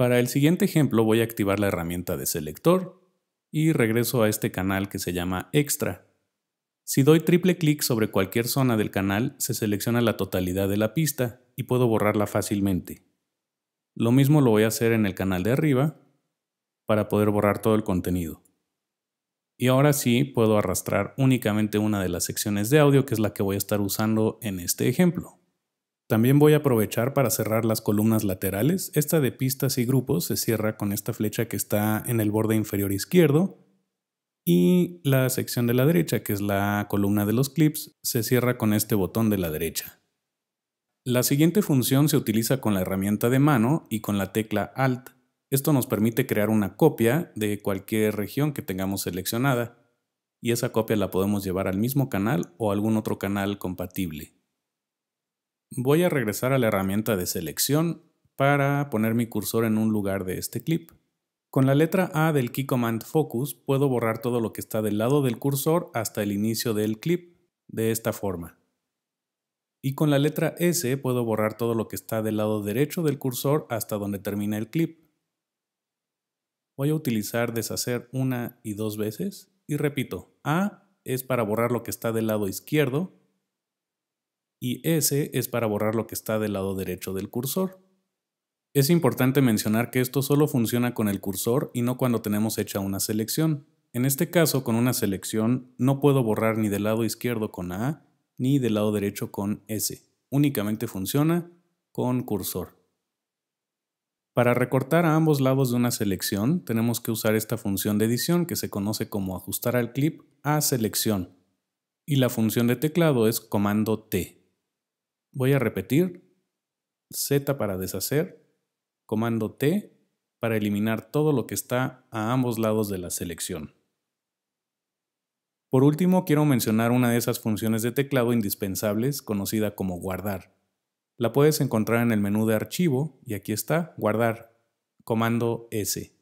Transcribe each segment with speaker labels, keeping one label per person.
Speaker 1: Para el siguiente ejemplo voy a activar la herramienta de selector y regreso a este canal que se llama Extra. Si doy triple clic sobre cualquier zona del canal, se selecciona la totalidad de la pista y puedo borrarla fácilmente. Lo mismo lo voy a hacer en el canal de arriba para poder borrar todo el contenido. Y ahora sí puedo arrastrar únicamente una de las secciones de audio que es la que voy a estar usando en este ejemplo. También voy a aprovechar para cerrar las columnas laterales. Esta de pistas y grupos se cierra con esta flecha que está en el borde inferior izquierdo y la sección de la derecha, que es la columna de los clips, se cierra con este botón de la derecha. La siguiente función se utiliza con la herramienta de mano y con la tecla Alt. Esto nos permite crear una copia de cualquier región que tengamos seleccionada y esa copia la podemos llevar al mismo canal o algún otro canal compatible. Voy a regresar a la herramienta de selección para poner mi cursor en un lugar de este clip. Con la letra A del Key Command Focus puedo borrar todo lo que está del lado del cursor hasta el inicio del clip, de esta forma. Y con la letra S puedo borrar todo lo que está del lado derecho del cursor hasta donde termina el clip. Voy a utilizar deshacer una y dos veces y repito, A es para borrar lo que está del lado izquierdo y S es para borrar lo que está del lado derecho del cursor. Es importante mencionar que esto solo funciona con el cursor y no cuando tenemos hecha una selección. En este caso, con una selección, no puedo borrar ni del lado izquierdo con A, ni del lado derecho con S. Únicamente funciona con cursor. Para recortar a ambos lados de una selección, tenemos que usar esta función de edición que se conoce como ajustar al clip a selección. Y la función de teclado es comando T. Voy a repetir. Z para deshacer. Comando T para eliminar todo lo que está a ambos lados de la selección. Por último, quiero mencionar una de esas funciones de teclado indispensables conocida como guardar. La puedes encontrar en el menú de archivo y aquí está, guardar, comando S.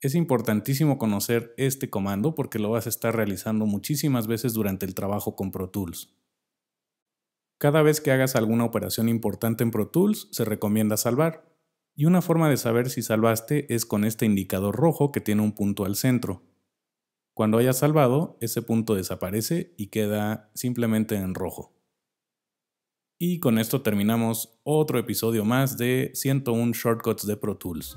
Speaker 1: Es importantísimo conocer este comando porque lo vas a estar realizando muchísimas veces durante el trabajo con Pro Tools. Cada vez que hagas alguna operación importante en Pro Tools, se recomienda salvar. Y una forma de saber si salvaste es con este indicador rojo que tiene un punto al centro. Cuando hayas salvado, ese punto desaparece y queda simplemente en rojo. Y con esto terminamos otro episodio más de 101 Shortcuts de Pro Tools.